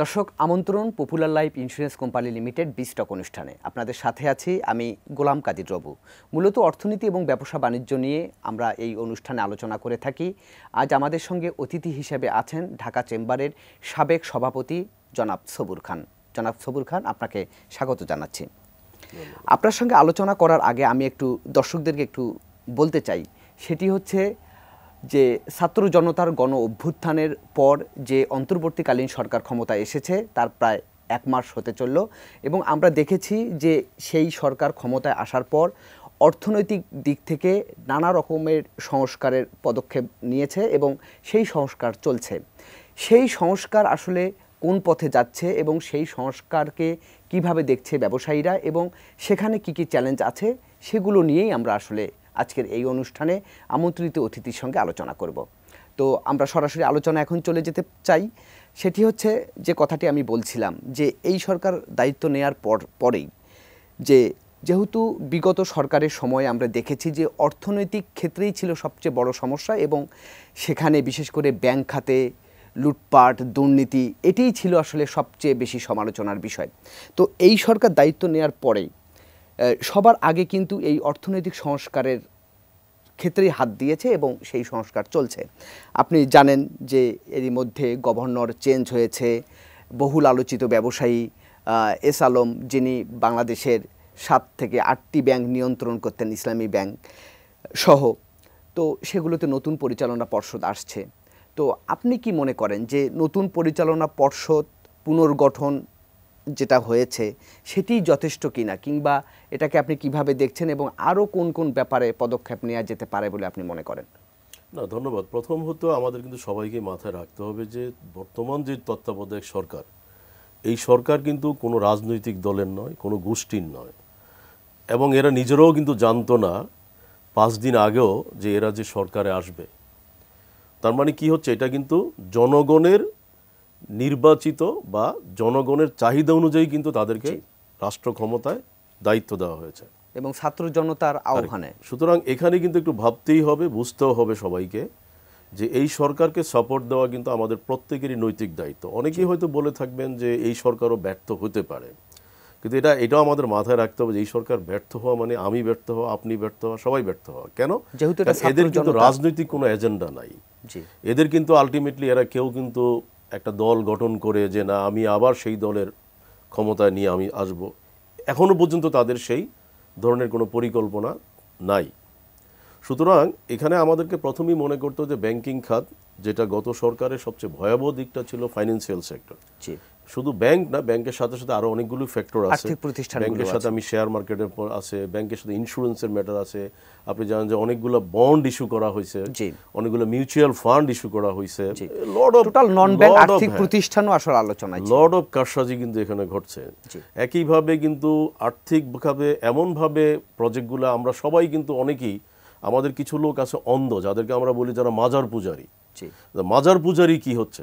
দর্শক আমন্ত্রণ popular life insurance company limited বিস্টক অনুষ্ঠানে আপনাদের সাথে আছি আমি গোলাম কাদির রবু মূলত অর্থনীতি এবং ব্যবসা বাণিজ্য নিয়ে আমরা এই অনুষ্ঠানে আলোচনা করে থাকি আজ আমাদের সঙ্গে অতিথি হিসেবে আছেন ঢাকা চেম্বারের সাবেক সভাপতি জনাব সবুর খান জনাব সবুর খান আপনাকে স্বাগত জানাচ্ছি আপনার সঙ্গে আলোচনা করার আগে আমি একটু দর্শকদেরকে একটু বলতে চাই সেটি হচ্ছে যে ছাত্র জনতার গণ অভ্যুত্থানের পর যে অন্তর্বর্তীকালীন সরকার ক্ষমতা এসেছে তার প্রায় এক মাস হতে চলল এবং আমরা দেখেছি যে সেই সরকার ক্ষমতায় আসার পর অর্থনৈতিক দিক থেকে নানা রকমের সংস্কারের পদক্ষেপ নিয়েছে এবং সেই সংস্কার চলছে সেই সংস্কার আসলে কোন পথে যাচ্ছে এবং সেই সংস্কারকে কিভাবে দেখছে ব্যবসায়ীরা এবং সেখানে কি কি চ্যালেঞ্জ আছে সেগুলো নিয়েই আমরা আসলে আজকের এই অনুষ্ঠানে আমন্ত্রিত অতিথির সঙ্গে আলোচনা করব তো আমরা সরাসরি আলোচনা এখন চলে যেতে চাই সেটি হচ্ছে যে কথাটি আমি বলছিলাম যে এই সরকার দায়িত্ব নেয়ার পর পরেই যে যেহেতু বিগত সরকারের সময় আমরা দেখেছি যে অর্থনৈতিক ক্ষেত্রেই ছিল সবচেয়ে বড় সমস্যা এবং সেখানে বিশেষ করে ব্যাংক খাতে লুটপাট দুর্নীতি এটিই ছিল আসলে সবচেয়ে বেশি সমালোচনার বিষয় তো এই সরকার দায়িত্ব নেয়ার পরেই সবার আগে কিন্তু এই অর্থনৈতিক সংস্কারের ক্ষেত্রেই হাত দিয়েছে এবং সেই সংস্কার চলছে আপনি জানেন যে এরই মধ্যে গভর্নর চেঞ্জ হয়েছে বহুল আলোচিত ব্যবসায়ী এস আলম যিনি বাংলাদেশের সাত থেকে আটটি ব্যাংক নিয়ন্ত্রণ করতেন ইসলামী ব্যাংক সহ তো সেগুলোতে নতুন পরিচালনা পর্ষদ আসছে তো আপনি কি মনে করেন যে নতুন পরিচালনা পর্ষদ পুনর্গঠন যেটা হয়েছে সেটি যথেষ্ট কিনা কিংবা এটাকে আপনি কিভাবে দেখছেন এবং আরও কোন কোন ব্যাপারে পদক্ষেপ নেওয়া যেতে পারে বলে আপনি মনে করেন না ধন্যবাদ প্রথম হতো আমাদের কিন্তু সবাইকে মাথায় রাখতে হবে যে বর্তমান যে তত্ত্বাবধায়ক সরকার এই সরকার কিন্তু কোনো রাজনৈতিক দলের নয় কোনো গোষ্ঠীর নয় এবং এরা নিজেরাও কিন্তু জানতো না পাঁচ দিন আগেও যে এরা যে সরকারে আসবে তার মানে কি হচ্ছে এটা কিন্তু জনগণের নির্বাচিত বা জনগণের চাহিদা অনুযায়ী কিন্তু তাদেরকে রাষ্ট্র ক্ষমতায় দায়িত্ব দেওয়া হয়েছে এবং ছাত্র জনতার আহ্বানে সুতরাং এখানে কিন্তু একটু ভাবতেই হবে বুঝতেও হবে সবাইকে যে এই সরকারকে সাপোর্ট দেওয়া কিন্তু আমাদের প্রত্যেকেরই নৈতিক দায়িত্ব অনেকেই হয়তো বলে থাকবেন যে এই সরকারও ব্যর্থ হতে পারে কিন্তু এটা এটাও আমাদের মাথায় রাখতে হবে যে এই সরকার ব্যর্থ হওয়া মানে আমি ব্যর্থ হওয়া আপনি ব্যর্থ হওয়া সবাই ব্যর্থ হওয়া কেন যেহেতু এদের কিন্তু রাজনৈতিক কোনো এজেন্ডা নাই এদের কিন্তু আলটিমেটলি এরা কেউ কিন্তু একটা দল গঠন করে যে না আমি আবার সেই দলের ক্ষমতায় নিয়ে আমি আসব এখনও পর্যন্ত তাদের সেই ধরনের কোনো পরিকল্পনা নাই সুতরাং এখানে আমাদেরকে প্রথমেই মনে করতো যে ব্যাংকিং খাত যেটা গত সরকারের সবচেয়ে ভয়াবহ দিকটা ছিল ফাইন্যান্সিয়াল সেক্টর শুধু ব্যাংক না ব্যাংকের সাথে সাথে আরো অনেকগুলো ফ্যাক্টর আছে প্রতিষ্ঠান ব্যাংকের সাথে আমি শেয়ার মার্কেটের পর আছে ব্যাংকের সাথে ইন্স্যুরেন্সের ম্যাটার আছে আপনি জানেন যে অনেকগুলো বন্ড ইস্যু করা হয়েছে অনেকগুলো মিউচুয়াল ফান্ড ইস্যু করা হয়েছে lord of total non bank আর্থিক হ্যাঁ। প্রতিষ্ঠানও আসলে আলোচনা লর্ড অফ কারসাজি কিন্তু এখানে ঘটছে একইভাবে কিন্তু আর্থিক ভাবে এমন ভাবে প্রজেক্টগুলো আমরা সবাই কিন্তু অনেকেই আমাদের কিছু লোক আছে অন্ধ যাদেরকে আমরা বলি যারা মাজার পূজারি মাজার পূজারি কি হচ্ছে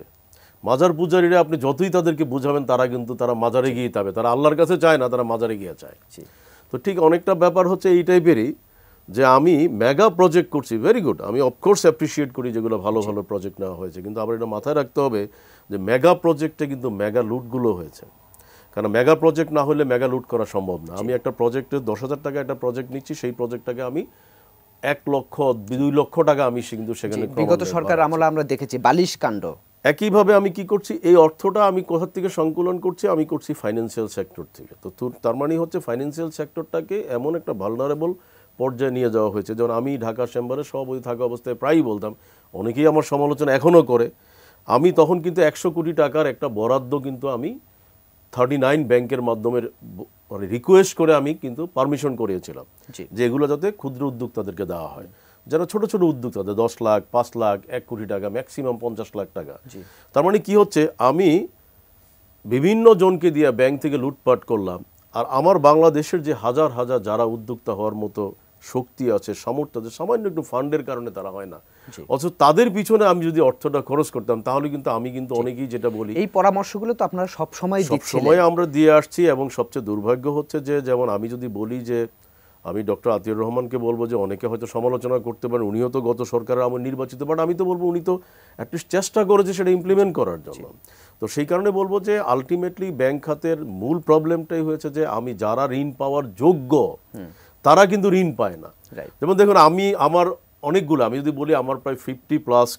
মাজার পূজারীরা আপনি যতই তাদেরকে বোঝাবেন তারা কিন্তু তারা মাজারে গিয়ে যাবে তারা আল্লাহর কাছে চায় না তারা মাজারে গিয়ে চায় তো ঠিক অনেকটা ব্যাপার হচ্ছে এই টাইপেরই যে আমি মেগা প্রজেক্ট করছি ভেরি গুড আমি অফকোর্স অ্যাপ্রিসিয়েট করি যেগুলো ভালো ভালো প্রজেক্ট নেওয়া হয়েছে কিন্তু আবার এটা মাথায় রাখতে হবে যে মেগা প্রজেক্টে কিন্তু মেগা লুটগুলো হয়েছে কারণ মেগা প্রজেক্ট না হলে মেগা লুট করা সম্ভব না আমি একটা প্রজেক্টে দশ হাজার টাকা একটা প্রজেক্ট নিচ্ছি সেই প্রজেক্টটাকে আমি এক লক্ষ দুই লক্ষ টাকা আমি কিন্তু সেখানে বিগত সরকার আমলে আমরা দেখেছি বালিশ কাণ্ড একইভাবে আমি কি করছি এই অর্থটা আমি কোথার থেকে সংকুলন করছি আমি করছি ফাইন্যান্সিয়াল সেক্টর থেকে তো তার মানে হচ্ছে ফাইন্যান্সিয়াল সেক্টরটাকে এমন একটা ভালনারেবল পর্যায়ে নিয়ে যাওয়া হয়েছে যেমন আমি ঢাকা চেম্বারে সভাপতি থাকা অবস্থায় প্রায়ই বলতাম অনেকেই আমার সমালোচনা এখনও করে আমি তখন কিন্তু একশো কোটি টাকার একটা বরাদ্দ কিন্তু আমি থার্টি নাইন ব্যাংকের মাধ্যমে মানে রিকোয়েস্ট করে আমি কিন্তু পারমিশন করিয়েছিলাম যে এগুলো যাতে ক্ষুদ্র উদ্যোক্তাদেরকে দেওয়া হয় যারা ছোট ছোট উদ্যোক্তা দশ লাখ পাঁচ লাখ এক কোটি টাকা ম্যাক্সিমাম পঞ্চাশ লাখ টাকা তার মানে কি হচ্ছে আমি বিভিন্ন জনকে দিয়ে ব্যাংক থেকে লুটপাট করলাম আর আমার বাংলাদেশের যে হাজার হাজার যারা উদ্যোক্তা হওয়ার মতো শক্তি আছে সামর্থ্য আছে সামান্য একটু ফান্ডের কারণে তারা হয় না অথচ তাদের পিছনে আমি যদি অর্থটা খরচ করতাম তাহলে কিন্তু আমি কিন্তু অনেকেই যেটা বলি এই পরামর্শগুলো তো আপনারা সব সময় আমরা দিয়ে আসছি এবং সবচেয়ে দুর্ভাগ্য হচ্ছে যে যেমন আমি যদি বলি যে আমি ডক্টর আতিউর রহমানকে বলবো যে অনেকে হয়তো সমালোচনা করতে পারেন উনিও তো গত সরকারের আমার নির্বাচিত বাট আমি তো বলবো উনি তো অ্যাটলিস্ট চেষ্টা করেছে সেটা ইমপ্লিমেন্ট করার জন্য তো সেই কারণে বলবো যে আলটিমেটলি ব্যাংক খাতের মূল প্রবলেমটাই হয়েছে যে আমি যারা ঋণ পাওয়ার যোগ্য তারা কিন্তু ঋণ পায় না যেমন দেখুন আমি আমার অনেকগুলো আমি যদি বলি আমার প্রায় ফিফটি প্লাস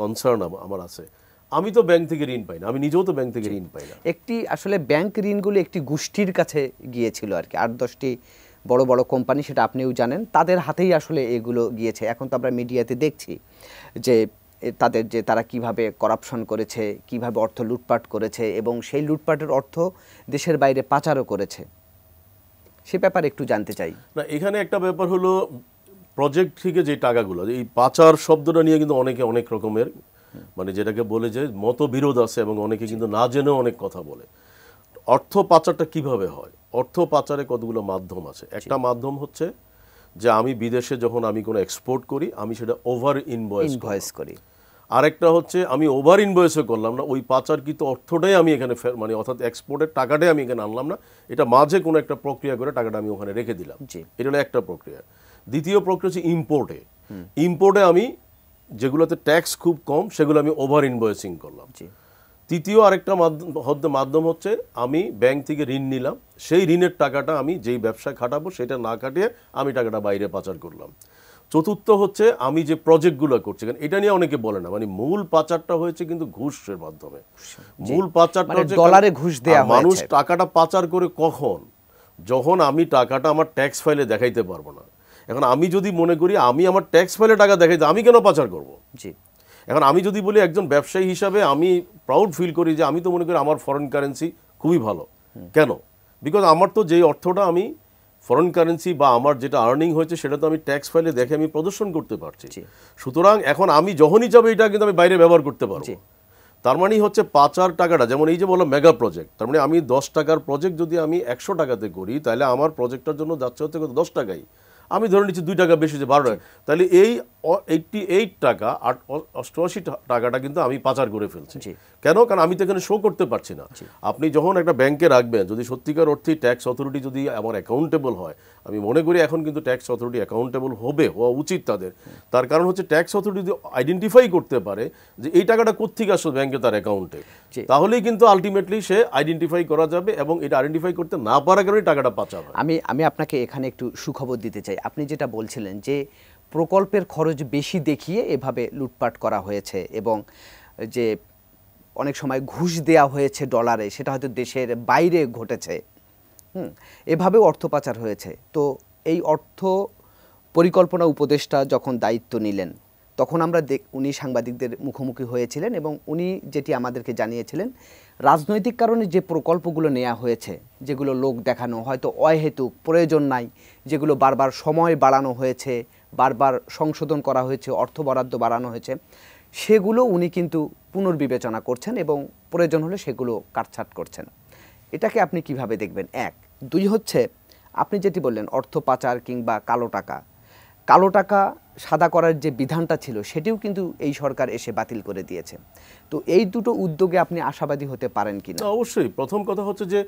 কনসার্ন আমার আছে আমি তো ব্যাংক থেকে ঋণ পাই না আমি নিজেও তো ব্যাংক থেকে ঋণ পাই না একটি আসলে ব্যাংক ঋণগুলো একটি গোষ্ঠীর কাছে গিয়েছিল আর কি আট দশটি বড় বড় কোম্পানি সেটা আপনিও জানেন তাদের হাতেই আসলে এগুলো গিয়েছে এখন তো আমরা মিডিয়াতে দেখছি যে তাদের যে তারা কিভাবে করাপশন করেছে কিভাবে অর্থ লুটপাট করেছে এবং সেই লুটপাটের অর্থ দেশের বাইরে পাচারও করেছে সে ব্যাপারে একটু জানতে চাই না এখানে একটা ব্যাপার হলো প্রজেক্ট থেকে যে টাকাগুলো এই পাচার শব্দটা নিয়ে কিন্তু অনেকে অনেক রকমের মানে যেটাকে বলে যে মতবিরোধ আছে এবং অনেকে কিন্তু না জেনেও অনেক কথা বলে অর্থ পাচারটা কিভাবে হয় অর্থ পাচারে কতগুলো মাধ্যম আছে একটা মাধ্যম হচ্ছে যে আমি বিদেশে যখন আমি কোনো এক্সপোর্ট করি আমি সেটা ওভার ইনভয়েস করি আরেকটা হচ্ছে আমি ওভার ইনভয়েসও করলাম না ওই পাচারকৃত অর্থটাই আমি এখানে মানে অর্থাৎ এক্সপোর্টের টাকাটাই আমি এখানে আনলাম না এটা মাঝে কোনো একটা প্রক্রিয়া করে টাকাটা আমি ওখানে রেখে দিলাম এটা হলো একটা প্রক্রিয়া দ্বিতীয় প্রক্রিয়া হচ্ছে ইম্পোর্টে ইম্পোর্টে আমি যেগুলোতে ট্যাক্স খুব কম সেগুলো আমি ওভার ইনভয়েসিং করলাম তৃতীয় আরেকটা মাধ্যম মাধ্যম হচ্ছে আমি ব্যাংক থেকে ঋণ নিলাম সেই ঋণের টাকাটা আমি যেই ব্যবসায় খাটাবো সেটা না কাটিয়ে আমি টাকাটা বাইরে পাচার করলাম চতুর্থ হচ্ছে আমি যে প্রজেক্টগুলো করছি কারণ এটা নিয়ে অনেকে বলে না মানে মূল পাচারটা হয়েছে কিন্তু ঘুষের মাধ্যমে মূল পাচারটা মানে হচ্ছে ডলারে ঘুষ দেওয়া মানুষ টাকাটা পাচার করে কখন যখন আমি টাকাটা আমার ট্যাক্স ফাইলে দেখাইতে পারবো না এখন আমি যদি মনে করি আমি আমার ট্যাক্স ফাইলে টাকা দেখাইতে আমি কেন পাচার করব জি এখন আমি যদি বলি একজন ব্যবসায়ী হিসাবে আমি প্রাউড ফিল করি যে আমি তো মনে করি আমার ফরেন কারেন্সি খুবই ভালো কেন বিকজ আমার তো যেই অর্থটা আমি ফরেন কারেন্সি বা আমার যেটা আর্নিং হয়েছে সেটা তো আমি ট্যাক্স ফাইলে দেখে আমি প্রদর্শন করতে পারছি সুতরাং এখন আমি যখনই যাবো এটা কিন্তু আমি বাইরে ব্যবহার করতে পারবো তার মানে হচ্ছে পাচার টাকাটা যেমন এই যে বললাম মেগা প্রজেক্ট তার মানে আমি দশ টাকার প্রজেক্ট যদি আমি একশো টাকাতে করি তাহলে আমার প্রজেক্টটার জন্য যাচ্ছে হচ্ছে দশ টাকাই আমি ধরে নিচ্ছি দুই টাকা বেশি যে বারো টাকা তাহলে এই এইটটি এইট টাকা আট অষ্টআশি টাকাটা কিন্তু আমি পাচার করে ফেলছি কেন কারণ আমি তো এখানে শো করতে পারছি না আপনি যখন একটা ব্যাংকে রাখবেন যদি সত্যিকার অর্থে ট্যাক্স অথরিটি যদি আমার অ্যাকাউন্টেবল হয় আমি মনে করি এখন কিন্তু ট্যাক্স অথরিটি অ্যাকাউন্টেবল হবে হওয়া উচিত তাদের তার কারণ হচ্ছে ট্যাক্স অথরিটি যদি আইডেন্টিফাই করতে পারে যে এই টাকাটা কোথেকে আসলো ব্যাংকে তার অ্যাকাউন্টে তাহলেই কিন্তু আলটিমেটলি সে আইডেন্টিফাই করা যাবে এবং এটা আইডেন্টিফাই করতে না পারার কারণে টাকাটা পাচার আমি আমি আপনাকে এখানে একটু সুখবর দিতে চাই আপনি যেটা বলছিলেন যে প্রকল্পের খরচ বেশি দেখিয়ে এভাবে লুটপাট করা হয়েছে এবং যে অনেক সময় ঘুষ দেয়া হয়েছে ডলারে সেটা হয়তো দেশের বাইরে ঘটেছে হুম এভাবে অর্থ পাচার হয়েছে তো এই অর্থ পরিকল্পনা উপদেষ্টা যখন দায়িত্ব নিলেন তখন আমরা দেখ উনি সাংবাদিকদের মুখোমুখি হয়েছিলেন এবং উনি যেটি আমাদেরকে জানিয়েছিলেন রাজনৈতিক কারণে যে প্রকল্পগুলো নেওয়া হয়েছে যেগুলো লোক দেখানো হয়তো অহেতুক প্রয়োজন নাই যেগুলো বারবার সময় বাড়ানো হয়েছে বারবার সংশোধন করা হয়েছে অর্থ বরাদ্দ বাড়ানো হয়েছে সেগুলো উনি কিন্তু পুনর্বিবেচনা করছেন এবং প্রয়োজন হলে সেগুলো কাটছাট করছেন এটাকে আপনি কিভাবে দেখবেন এক দুই হচ্ছে আপনি যেটি বললেন অর্থ পাচার কিংবা কালো টাকা কালো টাকা সাদা করার যে বিধানটা ছিল সেটিও কিন্তু এই সরকার এসে বাতিল করে দিয়েছে তো এই দুটো উদ্যোগে আপনি আশাবাদী হতে পারেন কি না অবশ্যই প্রথম কথা হচ্ছে যে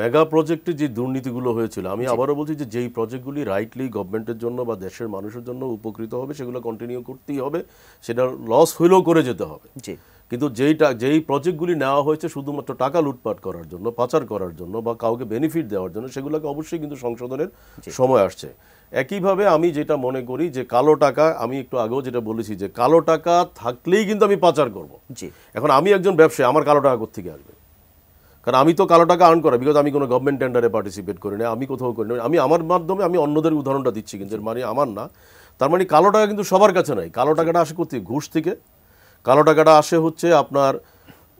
মেগা প্রজেক্টে যে দুর্নীতিগুলো হয়েছিল আমি আবারও বলছি যে যেই প্রজেক্টগুলি রাইটলি গভর্নমেন্টের জন্য বা দেশের মানুষের জন্য উপকৃত হবে সেগুলো কন্টিনিউ করতেই হবে সেটা লস হইলেও করে যেতে হবে জি কিন্তু যেইটা যেই প্রজেক্টগুলি নেওয়া হয়েছে শুধুমাত্র টাকা লুটপাট করার জন্য পাচার করার জন্য বা কাউকে বেনিফিট দেওয়ার জন্য সেগুলোকে অবশ্যই কিন্তু সংশোধনের সময় আসছে একইভাবে আমি যেটা মনে করি যে কালো টাকা টাকা আমি একটু আগেও যেটা বলেছি যে কালো টাকা থাকলেই কিন্তু আমি পাচার করব জি এখন আমি একজন ব্যবসায়ী আমার কালো টাকা কোথেকে আসবে কারণ আমি তো কালো টাকা আর্ন করা বিকজ আমি কোনো গভর্নমেন্ট টেন্ডারে পার্টিসিপেট করি না আমি কোথাও করি না আমি আমার মাধ্যমে আমি অন্যদের উদাহরণটা দিচ্ছি কিন্তু মানে আমার না তার মানে কালো টাকা কিন্তু সবার কাছে নাই কালো টাকাটা আসে করতে ঘুষ থেকে কালো টাকাটা আসে হচ্ছে আপনার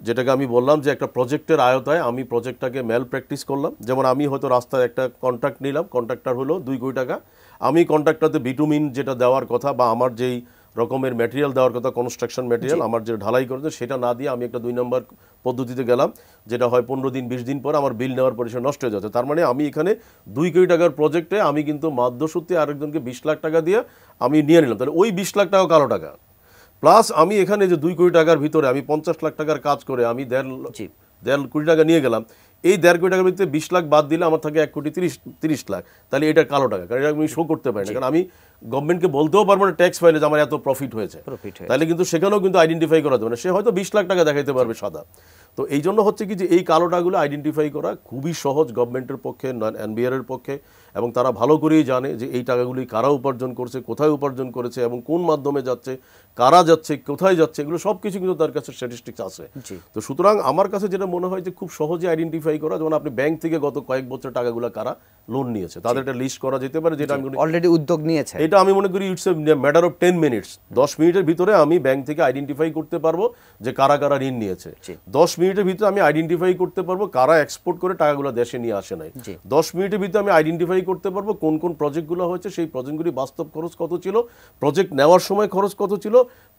যেটাকে আমি বললাম যে একটা প্রজেক্টের আয়তায় আমি প্রজেক্টটাকে ম্যাল প্র্যাকটিস করলাম যেমন আমি হয়তো রাস্তায় একটা কন্ট্রাক্ট নিলাম কন্ট্রাক্টার হলো দুই কোটি টাকা আমি কন্ট্রাক্টরতে বিটুমিন যেটা দেওয়ার কথা বা আমার যেই রকমের ম্যাটেরিয়াল দেওয়ার কথা কনস্ট্রাকশন ম্যাটেরিয়াল আমার যে ঢালাই করতে সেটা না দিয়ে আমি একটা দুই নম্বর পদ্ধতিতে গেলাম যেটা হয় পনেরো দিন বিশ দিন পর আমার বিল নেওয়ার পরে নষ্ট হয়ে যাচ্ছে তার মানে আমি এখানে দুই কোটি টাকার প্রজেক্টে আমি কিন্তু মাধ্যসূত্রে আরেকজনকে বিশ লাখ টাকা দিয়ে আমি নিয়ে নিলাম তাহলে ওই বিশ লাখ টাকা কালো টাকা প্লাস আমি এখানে যে দুই কোটি টাকার ভিতরে আমি পঞ্চাশ লাখ টাকার কাজ করে আমি দেড় দেড় কোটি টাকা নিয়ে গেলাম এই দেড় কোটি টাকার ভিত্তিতে বিশ লাখ বাদ দিলে আমার থাকে এক কোটি তিরিশ তিরিশ লাখ তাহলে এটা কালো টাকা কারণ এটা আমি শো করতে পারি না কারণ আমি গভর্নমেন্টকে বলতেও পারবো না ট্যাক্স ফাইলে যে আমার এত প্রফিট হয়েছে তাহলে কিন্তু সেখানেও কিন্তু আইডেন্টিফাই করা যাবে না সে হয়তো বিশ লাখ টাকা দেখাইতে পারবে সাদা তো এই জন্য হচ্ছে কি যে এই কালোটাগুলো আইডেন্টিফাই করা খুবই সহজ গভর্নমেন্টের পক্ষে এনবিআরের পক্ষে এবং তারা ভালো করেই জানে যে এই টাকাগুলি কারা উপার্জন করছে কোথায় উপার্জন করেছে এবং কোন মাধ্যমে যাচ্ছে কারা যাচ্ছে কোথায় যাচ্ছে এগুলো সব কিছু কিন্তু তার কাছে স্ট্যাটিস্টিক্স আছে তো সুতরাং আমার কাছে যেটা মনে হয় যে খুব সহজে আইডেন্টিফাই করা যেমন আপনি ব্যাংক থেকে গত কয়েক বছর টাকাগুলো কারা লোন নিয়েছে তাদের একটা লিস্ট করা যেতে পারে যেটা আমি অলরেডি উদ্যোগ নিয়েছে এটা আমি মনে করি it's a matter of ten minutes দশ মিনিটের ভিতরে আমি ব্যাংক থেকে আইডেন্টিফাই করতে পারবো যে কারা কারা ঋণ নিয়েছে দশ মিনিটের ভিতরে আমি আইডেন্টিফাই করতে পারবো কারা এক্সপোর্ট করে টাকাগুলো দেশে নিয়ে আসে নাই দশ মিনিটের ভিতরে আমি আইডেন্টিফাই করতে পারবো কোন কোন প্রজেক্টগুলো হয়েছে সেই প্রজেক্টগুলি বাস্তব খরচ কত ছিল প্রজেক্ট নেওয়ার সময় খরচ কত ছিল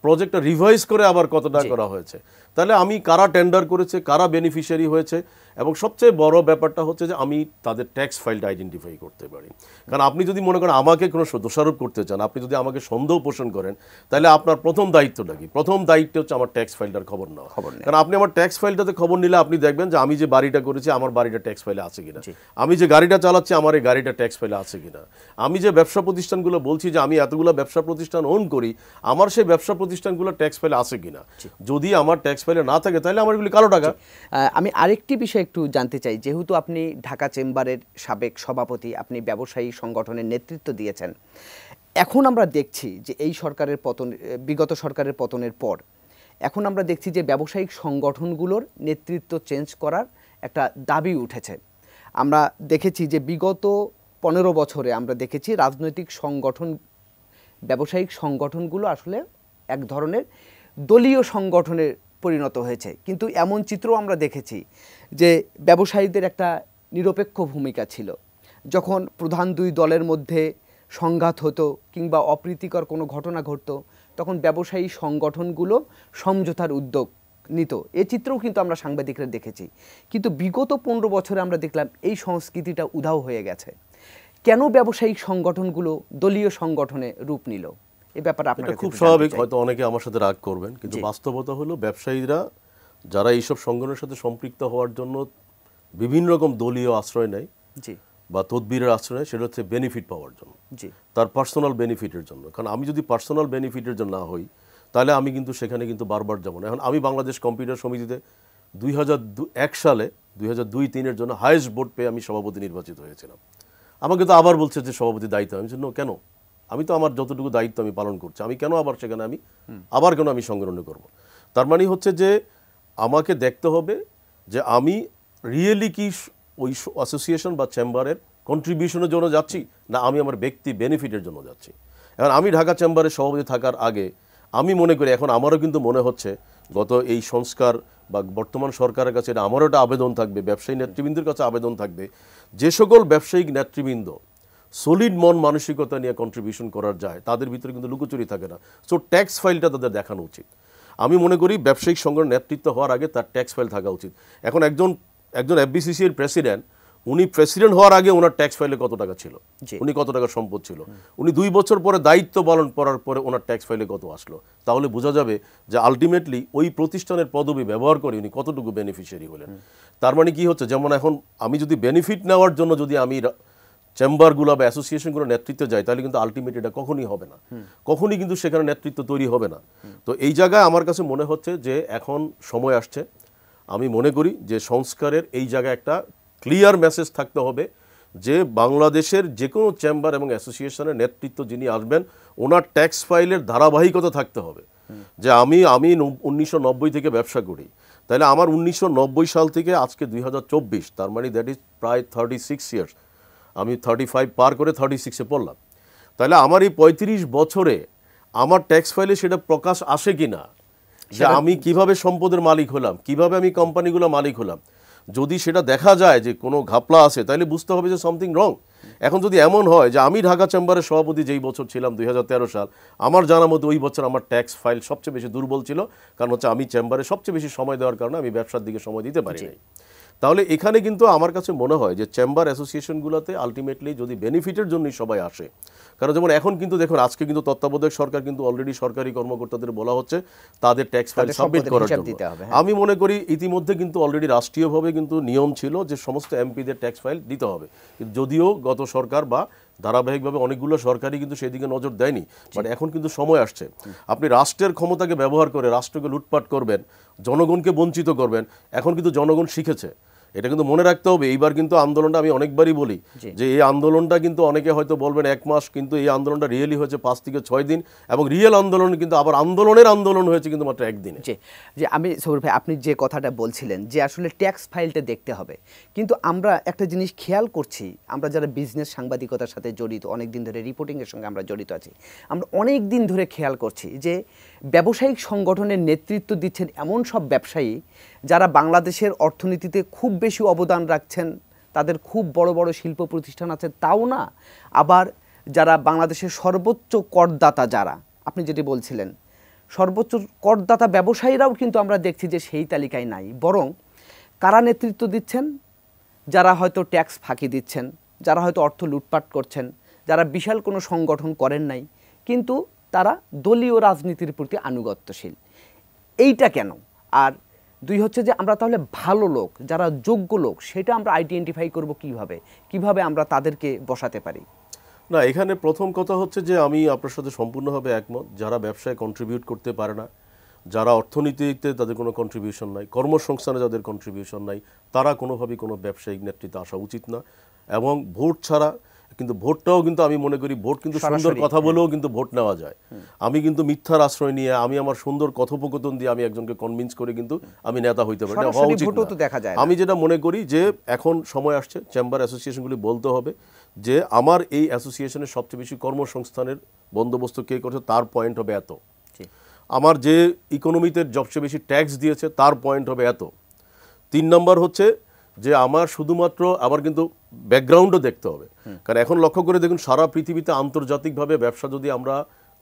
প্রজেক্টটা রিভাইজ করে আবার কতটা করা হয়েছে তাহলে আমি কারা টেন্ডার করেছে কারা বেনিফিশিয়ারি হয়েছে এবং সবচেয়ে বড় ব্যাপারটা হচ্ছে যে আমি তাদের ট্যাক্স ফাইলটা আইডেন্টিফাই করতে পারি কারণ আপনি যদি মনে করেন আমাকে কোনো দোষারোপ করতে চান আপনি যদি আমাকে সন্দেহ পোষণ করেন তাহলে আপনার প্রথম দায়িত্বটা কি প্রথম দায়িত্ব হচ্ছে আমার ট্যাক্স ফাইলটার খবর নেওয়া খবর কারণ আপনি আমার ট্যাক্স ফাইলটাতে খবর নিলে আপনি দেখবেন যে আমি যে বাড়িটা করেছি আমার বাড়িটা ট্যাক্স ফাইলে আছে কিনা আমি যে গাড়িটা চালাচ্ছি আমার এই গাড়িটা ট্যাক্স ফাইলে আছে কিনা আমি যে ব্যবসা প্রতিষ্ঠানগুলো বলছি যে আমি এতগুলো ব্যবসা প্রতিষ্ঠান ওন করি আমার সেই ব্যবসা প্রতিষ্ঠান প্রতিষ্ঠানগুলো ট্যাক্স ফাইলে আছে কিনা যদি আমার ট্যাক্স ফাইলে না থাকে তাহলে আমার এগুলি কালো টাকা আমি আরেকটি বিষয় একটু জানতে চাই যেহেতু আপনি ঢাকা চেম্বারের সাবেক সভাপতি আপনি ব্যবসায়ী সংগঠনের নেতৃত্ব দিয়েছেন এখন আমরা দেখছি যে এই সরকারের পতন বিগত সরকারের পতনের পর এখন আমরা দেখছি যে ব্যবসায়িক সংগঠনগুলোর নেতৃত্ব চেঞ্জ করার একটা দাবি উঠেছে আমরা দেখেছি যে বিগত পনেরো বছরে আমরা দেখেছি রাজনৈতিক সংগঠন ব্যবসায়িক সংগঠনগুলো আসলে এক ধরনের দলীয় সংগঠনের পরিণত হয়েছে কিন্তু এমন চিত্র আমরা দেখেছি যে ব্যবসায়ীদের একটা নিরপেক্ষ ভূমিকা ছিল যখন প্রধান দুই দলের মধ্যে সংঘাত হতো কিংবা অপ্রীতিকর কোনো ঘটনা ঘটত তখন ব্যবসায়ী সংগঠনগুলো সমঝোতার উদ্যোগ নিত এ চিত্রও কিন্তু আমরা সাংবাদিকরা দেখেছি কিন্তু বিগত পনেরো বছরে আমরা দেখলাম এই সংস্কৃতিটা উধাও হয়ে গেছে কেন ব্যবসায়িক সংগঠনগুলো দলীয় সংগঠনে রূপ নিল এই ব্যাপারে আপনাকে খুব স্বাভাবিক হয়তো অনেকে আমার সাথে রাগ করবেন কিন্তু বাস্তবতা হলো ব্যবসায়ীরা যারা এইসব সংগঠনের সাথে সম্পৃক্ত হওয়ার জন্য বিভিন্ন রকম দলীয় আশ্রয় নেয় জি বা তদবিরের আশ্রয় নেয় সেটা হচ্ছে বেনিফিট পাওয়ার জন্য জি তার পার্সোনাল বেনিফিটের জন্য কারণ আমি যদি পার্সোনাল বেনিফিটের জন্য না হই তাহলে আমি কিন্তু সেখানে কিন্তু বারবার যাব না এখন আমি বাংলাদেশ কম্পিউটার সমিতিতে দুই এক সালে দুই হাজার দুই তিনের জন্য হায়েস্ট ভোট পেয়ে আমি সভাপতি নির্বাচিত হয়েছিলাম আমাকে তো আবার বলছে যে সভাপতি দায়িত্ব আমি জন্য কেন আমি তো আমার যতটুকু দায়িত্ব আমি পালন করছি আমি কেন আবার সেখানে আমি আবার কেন আমি সংগ্রহণ করব। তার মানে হচ্ছে যে আমাকে দেখতে হবে যে আমি রিয়েলি কি ওই অ্যাসোসিয়েশন বা চেম্বারের কন্ট্রিবিউশনের জন্য যাচ্ছি না আমি আমার ব্যক্তি বেনিফিটের জন্য যাচ্ছি এখন আমি ঢাকা চেম্বারের সভাপতি থাকার আগে আমি মনে করি এখন আমারও কিন্তু মনে হচ্ছে গত এই সংস্কার বা বর্তমান সরকারের কাছে এটা আমারও একটা আবেদন থাকবে ব্যবসায়ী নেতৃবৃন্দের কাছে আবেদন থাকবে যে সকল ব্যবসায়িক নেতৃবৃন্দ সলিড মন মানসিকতা নিয়ে কন্ট্রিবিউশন করার যায় তাদের ভিতরে কিন্তু লুকোচুরি থাকে না সো ট্যাক্স ফাইলটা তাদের দেখানো উচিত আমি মনে করি ব্যবসায়িক সংগঠন নেতৃত্ব হওয়ার আগে তার ট্যাক্স ফাইল থাকা উচিত এখন একজন একজন এফবিসিসির প্রেসিডেন্ট উনি প্রেসিডেন্ট হওয়ার আগে ওনার ট্যাক্স ফাইলে কত টাকা ছিল উনি কত টাকা সম্পদ ছিল উনি দুই বছর পরে দায়িত্ব পালন করার পরে ওনার ট্যাক্স ফাইলে কত আসলো তাহলে বোঝা যাবে যে আলটিমেটলি ওই প্রতিষ্ঠানের পদবি ব্যবহার করে উনি কতটুকু বেনিফিশিয়ারি হলেন তার মানে কি হচ্ছে যেমন এখন আমি যদি বেনিফিট নেওয়ার জন্য যদি আমি চেম্বারগুলো বা অ্যাসোসিয়েশনগুলো নেতৃত্ব যায় তাহলে কিন্তু আলটিমেট এটা কখনই হবে না কখনই কিন্তু সেখানে নেতৃত্ব তৈরি হবে না তো এই জায়গায় আমার কাছে মনে হচ্ছে যে এখন সময় আসছে আমি মনে করি যে সংস্কারের এই জায়গায় একটা ক্লিয়ার মেসেজ থাকতে হবে যে বাংলাদেশের যে কোনো চেম্বার এবং অ্যাসোসিয়েশনের নেতৃত্ব যিনি আসবেন ওনার ট্যাক্স ফাইলের ধারাবাহিকতা থাকতে হবে যে আমি আমি উনিশশো থেকে ব্যবসা করি তাহলে আমার উনিশশো সাল থেকে আজকে দুই তার মানে দ্যাট ইজ প্রায় থার্টি সিক্স ইয়ার্স আমি থার্টি ফাইভ পার করে থার্টি সিক্সে পড়লাম তাহলে আমার এই পঁয়ত্রিশ বছরে আমার ট্যাক্স ফাইলে সেটা প্রকাশ আসে কি না যে আমি কিভাবে সম্পদের মালিক হলাম কিভাবে আমি কোম্পানিগুলো মালিক হলাম যদি সেটা দেখা যায় যে কোনো ঘাপলা আছে তাহলে বুঝতে হবে যে সামথিং রং এখন যদি এমন হয় যে আমি ঢাকা চেম্বারের সভাপতি যেই বছর ছিলাম দুই সাল আমার জানা মতো ওই বছর আমার ট্যাক্স ফাইল সবচেয়ে বেশি দুর্বল ছিল কারণ হচ্ছে আমি চেম্বারে সবচেয়ে বেশি সময় দেওয়ার কারণে আমি ব্যবসার দিকে সময় দিতে পারি তাহলে এখানে কিন্তু আমার কাছে মনে হয় যে চেম্বার অ্যাসোসিয়েশনগুলোতে আলটিমেটলি যদি বেনিফিটের জন্যই সবাই আসে কারণ যেমন এখন কিন্তু দেখুন আজকে কিন্তু তত্ত্বাবধায়ক সরকার কিন্তু অলরেডি সরকারি কর্মকর্তাদের বলা হচ্ছে তাদের ট্যাক্স ফাইল সাবমিট করার জন্য হ্যাঁ। আমি মনে করি ইতিমধ্যে কিন্তু অলরেডি রাষ্ট্রীয়ভাবে কিন্তু নিয়ম ছিল যে সমস্ত এমপিদের ট্যাক্স ফাইল দিতে হবে যদিও গত সরকার বা ধারাবাহিকভাবে অনেকগুলো সরকারই কিন্তু সেদিকে নজর দেয়নি বাট এখন কিন্তু সময় আসছে আপনি রাষ্ট্রের ক্ষমতাকে ব্যবহার করে রাষ্ট্রকে লুটপাট করবেন জনগণকে বঞ্চিত করবেন এখন কিন্তু জনগণ শিখেছে এটা কিন্তু মনে রাখতে হবে এইবার কিন্তু আন্দোলনটা আমি অনেকবারই বলি যে এই আন্দোলনটা কিন্তু অনেকে হয়তো বলবেন এক মাস কিন্তু এই আন্দোলনটা রিয়েলি হয়েছে পাঁচ থেকে ছয় দিন এবং রিয়েল আন্দোলন কিন্তু আবার আন্দোলনের আন্দোলন হয়েছে কিন্তু মাত্র একদিন যে আমি সৌর ভাই আপনি যে কথাটা বলছিলেন যে আসলে ট্যাক্স ফাইলটা দেখতে হবে কিন্তু আমরা একটা জিনিস খেয়াল করছি আমরা যারা বিজনেস সাংবাদিকতার সাথে জড়িত অনেক দিন ধরে রিপোর্টিংয়ের সঙ্গে আমরা জড়িত আছি আমরা অনেক দিন ধরে খেয়াল করছি যে ব্যবসায়িক সংগঠনের নেতৃত্ব দিচ্ছেন এমন সব ব্যবসায়ী যারা বাংলাদেশের অর্থনীতিতে খুব বেশি অবদান রাখছেন তাদের খুব বড় বড় শিল্প প্রতিষ্ঠান আছে তাও না আবার যারা বাংলাদেশের সর্বোচ্চ করদাতা যারা আপনি যেটি বলছিলেন সর্বোচ্চ করদাতা ব্যবসায়ীরাও কিন্তু আমরা দেখছি যে সেই তালিকায় নাই বরং কারা নেতৃত্ব দিচ্ছেন যারা হয়তো ট্যাক্স ফাঁকি দিচ্ছেন যারা হয়তো অর্থ লুটপাট করছেন যারা বিশাল কোনো সংগঠন করেন নাই কিন্তু তারা দলীয় রাজনীতির প্রতি আনুগত্যশীল এইটা কেন আর দুই হচ্ছে যে আমরা তাহলে ভালো লোক যারা যোগ্য লোক সেটা আমরা আইডেন্টিফাই করব কিভাবে কিভাবে আমরা তাদেরকে বসাতে পারি না এখানে প্রথম কথা হচ্ছে যে আমি আপনার সাথে সম্পূর্ণভাবে একমত যারা ব্যবসায় কন্ট্রিবিউট করতে পারে না যারা অর্থনীতিতে তাদের কোনো কন্ট্রিবিউশন নাই কর্মসংস্থানে যাদের কন্ট্রিবিউশন নাই তারা কোনোভাবেই কোনো ব্যবসায়িক নেতৃত্বে আসা উচিত না এবং ভোট ছাড়া কিন্তু ভোটটাও কিন্তু আমি মনে করি ভোট কিন্তু সুন্দর কথা বলেও কিন্তু ভোট নেওয়া যায় আমি কিন্তু মিথ্যার আশ্রয় নিয়ে আমি আমার সুন্দর কথোপকথন দিয়ে আমি একজনকে কনভিন্স করে কিন্তু আমি নেতা হইতে পারি হওয়া উচিত আমি যেটা মনে করি যে এখন সময় আসছে চেম্বার অ্যাসোসিয়েশনগুলি বলতে হবে যে আমার এই অ্যাসোসিয়েশনের সবচেয়ে বেশি কর্মসংস্থানের বন্দোবস্ত কে করছে তার পয়েন্ট হবে এত আমার যে ইকোনমিতে সবচেয়ে বেশি ট্যাক্স দিয়েছে তার পয়েন্ট হবে এত তিন নম্বর হচ্ছে যে আমার শুধুমাত্র আবার কিন্তু ব্যাকগ্রাউন্ডও দেখতে হবে কারণ এখন লক্ষ্য করে দেখুন সারা পৃথিবীতে আন্তর্জাতিকভাবে ব্যবসা যদি আমরা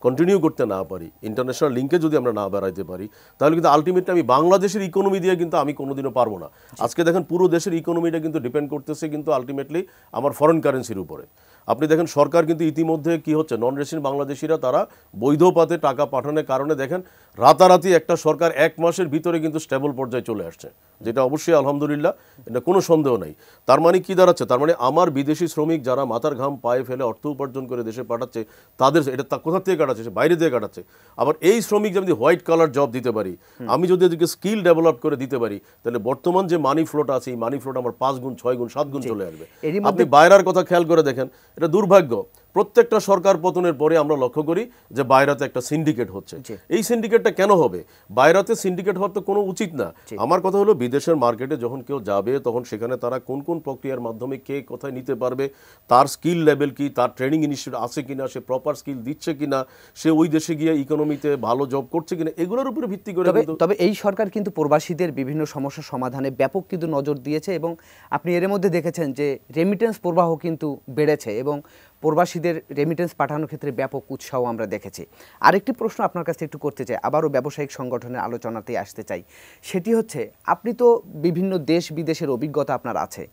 কন্টিনিউ করতে না পারি ইন্টারন্যাশনাল লিঙ্কে যদি আমরা না বেড়াইতে পারি তাহলে কিন্তু আলটিমেটলি আমি বাংলাদেশের ইকোনমি দিয়ে কিন্তু আমি কোনোদিনও পারবো না আজকে দেখেন পুরো দেশের ইকোনমিটা কিন্তু ডিপেন্ড করতেছে কিন্তু আলটিমেটলি আমার ফরেন কারেন্সির উপরে আপনি দেখেন সরকার কিন্তু ইতিমধ্যে কি হচ্ছে নন রেসিডেন্ট বাংলাদেশিরা তারা বৈধ পাতে টাকা পাঠানোর কারণে দেখেন রাতারাতি একটা সরকার এক মাসের ভিতরে কিন্তু স্টেবল পর্যায়ে চলে আসছে যেটা অবশ্যই আলহামদুলিল্লাহ এটা কোনো সন্দেহ নাই তার মানে কি দাঁড়াচ্ছে তার মানে আমার বিদেশি শ্রমিক যারা মাথার ঘাম পায়ে ফেলে অর্থ উপার্জন করে দেশে পাঠাচ্ছে তাদের এটা তা কোথা থেকে কাটাচ্ছে সে বাইরে দিয়ে কাটাচ্ছে আবার এই শ্রমিক যদি হোয়াইট কালার জব দিতে পারি আমি যদি এদেরকে স্কিল ডেভেলপ করে দিতে পারি তাহলে বর্তমান যে মানি ফ্লোটা আছে এই মানি ফ্লোটা আমার পাঁচ গুণ ছয় গুণ সাত গুণ চলে আসবে আপনি বাইরের কথা খেয়াল করে দেখেন এটা দুর্ভাগ্য প্রত্যেকটা সরকার পতনের পরে আমরা লক্ষ্য করি যে বাইরাতে একটা সিন্ডিকেট হচ্ছে এই সিন্ডিকেটটা কেন হবে বাইরাতে সিন্ডিকেট হওয়ার তো কোনো উচিত না আমার কথা হলো বিদেশের মার্কেটে যখন কেউ যাবে তখন সেখানে তারা কোন কোন প্রক্রিয়ার মাধ্যমে কে কোথায় নিতে পারবে তার স্কিল লেভেল কি তার ট্রেনিং ইনস্টিটিউট আছে কিনা সে প্রপার স্কিল দিচ্ছে কিনা সে ওই দেশে গিয়ে ইকোনমিতে ভালো জব করছে কিনা এগুলোর উপরে ভিত্তি করে তবে এই সরকার কিন্তু প্রবাসীদের বিভিন্ন সমস্যা সমাধানে ব্যাপক কিন্তু নজর দিয়েছে এবং আপনি এর মধ্যে দেখেছেন যে রেমিটেন্স প্রবাহ কিন্তু বেড়েছে এবং প্রবাসীদের রেমিটেন্স পাঠানোর ক্ষেত্রে ব্যাপক উৎসাহ আমরা দেখেছি আরেকটি প্রশ্ন আপনার কাছে একটু করতে চাই আবারও ব্যবসায়িক সংগঠনের আলোচনাতেই আসতে চাই সেটি হচ্ছে আপনি তো বিভিন্ন দেশ বিদেশের অভিজ্ঞতা আপনার আছে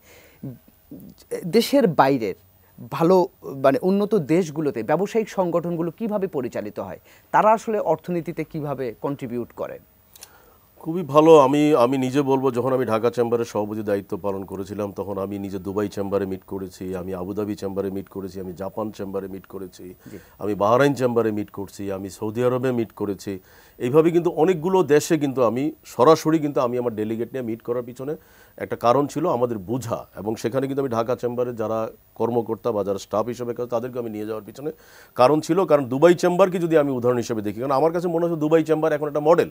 দেশের বাইরের ভালো মানে উন্নত দেশগুলোতে ব্যবসায়িক সংগঠনগুলো কিভাবে পরিচালিত হয় তারা আসলে অর্থনীতিতে কিভাবে কন্ট্রিবিউট করেন খুবই ভালো আমি আমি নিজে বলবো যখন আমি ঢাকা চেম্বারে সভাপতি দায়িত্ব পালন করেছিলাম তখন আমি নিজে দুবাই চেম্বারে মিট করেছি আমি আবুধাবি চেম্বারে মিট করেছি আমি জাপান চেম্বারে মিট করেছি আমি বাহরাইন চেম্বারে মিট করছি আমি সৌদি আরবে মিট করেছি এইভাবে কিন্তু অনেকগুলো দেশে কিন্তু আমি সরাসরি কিন্তু আমি আমার ডেলিগেট নিয়ে মিট করার পিছনে একটা কারণ ছিল আমাদের বোঝা এবং সেখানে কিন্তু আমি ঢাকা চেম্বারে যারা কর্মকর্তা বা যারা স্টাফ হিসেবে কাজ তাদেরকে আমি নিয়ে যাওয়ার পিছনে কারণ ছিল কারণ দুবাই চেম্বারকে যদি আমি উদাহরণ হিসেবে দেখি কারণ আমার কাছে মনে হচ্ছে দুবাই চেম্বার এখন একটা মডেল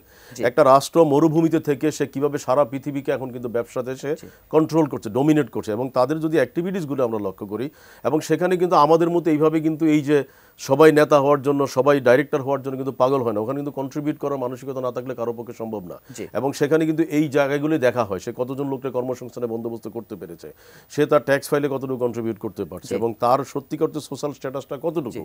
একটা রাষ্ট্র মরুভূমিতে থেকে সে কিভাবে সারা পৃথিবীকে এখন কিন্তু ব্যবসাতে সে কন্ট্রোল করছে ডোমিনেট করছে এবং তাদের যদি অ্যাক্টিভিটিসগুলো আমরা লক্ষ্য করি এবং সেখানে কিন্তু আমাদের মতো এইভাবে কিন্তু এই যে সবাই নেতা হওয়ার জন্য সবাই ডাইরেক্টর হওয়ার জন্য কিন্তু পাগল হয় না ওখানে কিন্তু কন্ট্রিবিউট করার মানসিকতা না থাকলে কারো পক্ষে সম্ভব না এবং সেখানে কিন্তু এই জায়গাগুলি দেখা হয় সে কতজন লোককে কর্মসংস্থানে বন্দোবস্ত করতে পেরেছে সে তার ট্যাক্স ফাইলে কতটুকু কন্ট্রিবিউট করতে পারছে এবং তার সত্যিকার সোশ্যাল স্ট্যাটাসটা কতটুকু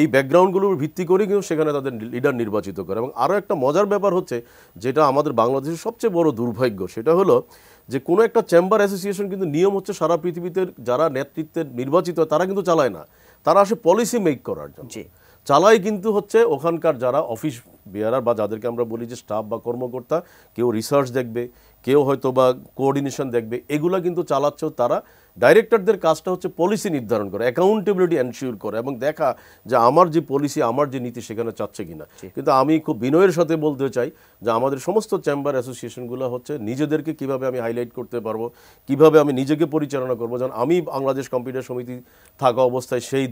এই ব্যাকগ্রাউন্ডগুলোর ভিত্তি করে কিন্তু সেখানে তাদের লিডার নির্বাচিত করে এবং আরও একটা মজার ব্যাপার হচ্ছে যেটা আমাদের বাংলাদেশের সবচেয়ে বড় দুর্ভাগ্য সেটা হলো যে কোন একটা চেম্বার অ্যাসোসিয়েশন কিন্তু নিয়ম হচ্ছে সারা পৃথিবীতে যারা নেতৃত্বে নির্বাচিত তারা কিন্তু চালায় না তারা আসে পলিসি মেক করার জন্য চালাই কিন্তু হচ্ছে ওখানকার যারা অফিস বিয়ারার বা যাদেরকে আমরা বলি যে স্টাফ বা কর্মকর্তা কেউ রিসার্চ দেখবে কেউ হয়তো বা কোঅর্ডিনেশন দেখবে এগুলো কিন্তু চালাচ্ছেও তারা ডাইরেক্টরদের কাজটা হচ্ছে পলিসি নির্ধারণ করে অ্যাকাউন্টেবিলিটি এনশিওর করে এবং দেখা যে আমার যে পলিসি আমার যে নীতি সেখানে চাচ্ছে কিনা কিন্তু আমি খুব বিনয়ের সাথে বলতে চাই যে আমাদের সমস্ত চেম্বার অ্যাসোসিয়েশনগুলো হচ্ছে নিজেদেরকে কিভাবে আমি হাইলাইট করতে পারবো কিভাবে আমি নিজেকে পরিচালনা করবো যেমন আমি বাংলাদেশ কম্পিউটার সমিতি থাকা অবস্থায় সেই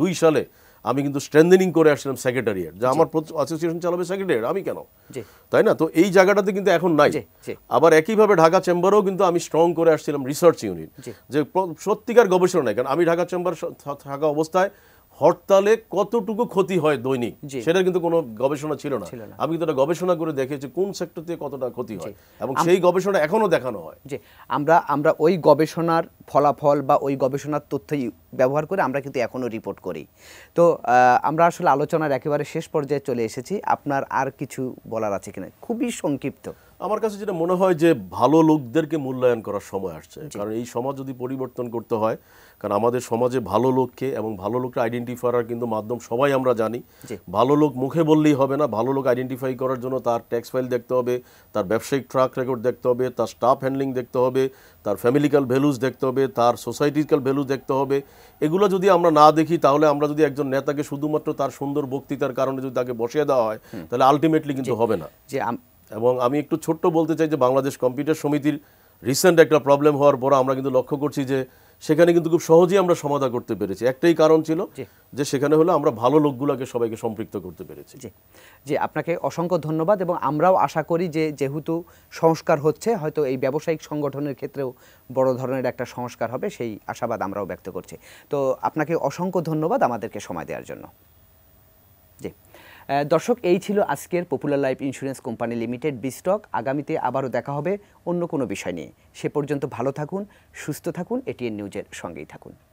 দুই সালে আমি কিন্তু স্ট্রেন্দেনিং করে আসছিলাম সেক্রেটারিয়েট যে আমার অ্যাসোসিয়েশন চালাবে সেক্রেটারিয়েট আমি কেন তাই না তো এই জায়গাটাতে কিন্তু এখন নাই আবার একইভাবে ঢাকা চেম্বারও কিন্তু আমি স্ট্রং করে আসছিলাম রিসার্চ ইউনিট যে সত্যিকার গবেষণা নাই কারণ আমি ঢাকা চেম্বার থাকা অবস্থায় হরতালে কতটুকু ক্ষতি হয় দৈনিক সেটা কিন্তু কোনো গবেষণা ছিল না আমি কিন্তু একটা গবেষণা করে দেখেছি কোন সেক্টর থেকে কতটা ক্ষতি হয় এবং সেই গবেষণা এখনো দেখানো হয় যে আমরা আমরা ওই গবেষণার ফলাফল বা ওই গবেষণার তথ্যই ব্যবহার করে আমরা কিন্তু এখনো রিপোর্ট করি তো আমরা আসলে আলোচনার একেবারে শেষ পর্যায়ে চলে এসেছি আপনার আর কিছু বলার আছে কিনা খুবই সংক্ষিপ্ত আমার কাছে যেটা মনে হয় যে ভালো লোকদেরকে মূল্যায়ন করার সময় আসছে কারণ এই সমাজ যদি পরিবর্তন করতে হয় কারণ আমাদের সমাজে ভালো লোককে এবং ভালো লোককে আইডেন্টিফাই করার কিন্তু মাধ্যম সবাই আমরা জানি ভালো লোক মুখে বললেই হবে না ভালো লোক আইডেন্টিফাই করার জন্য তার ট্যাক্স ফাইল দেখতে হবে তার ব্যবসায়িক ট্রাক রেকর্ড দেখতে হবে তার স্টাফ হ্যান্ডলিং দেখতে হবে তার ফ্যামিলিক্যাল ভ্যালুজ দেখতে হবে তার সোসাইটিক্যাল ভ্যালু দেখতে হবে এগুলো যদি আমরা না দেখি তাহলে আমরা যদি একজন নেতাকে শুধুমাত্র তার সুন্দর বক্তৃতার কারণে যদি তাকে বসিয়ে দেওয়া হয় তাহলে আলটিমেটলি কিন্তু হবে না যে এবং আমি একটু ছোট্ট বলতে চাই যে বাংলাদেশ কম্পিউটার সমিতির রিসেন্ট একটা প্রবলেম হওয়ার পর আমরা কিন্তু লক্ষ্য করছি যে সেখানে কিন্তু খুব সহজেই আমরা সমাধান করতে পেরেছি একটাই কারণ ছিল যে সেখানে হলো আমরা ভালো লোকগুলোকে সবাইকে সম্পৃক্ত করতে পেরেছি যে আপনাকে অসংখ্য ধন্যবাদ এবং আমরাও আশা করি যে যেহেতু সংস্কার হচ্ছে হয়তো এই ব্যবসায়িক সংগঠনের ক্ষেত্রেও বড় ধরনের একটা সংস্কার হবে সেই আশাবাদ আমরাও ব্যক্ত করছি তো আপনাকে অসংখ্য ধন্যবাদ আমাদেরকে সময় দেওয়ার জন্য দর্শক এই ছিল আজকের popular life insurance company limited বিস্টক আগামীতে আবারও দেখা হবে অন্য কোনো বিষয় নিয়ে সে পর্যন্ত ভালো থাকুন সুস্থ থাকুন এটিএন নিউজের সঙ্গেই থাকুন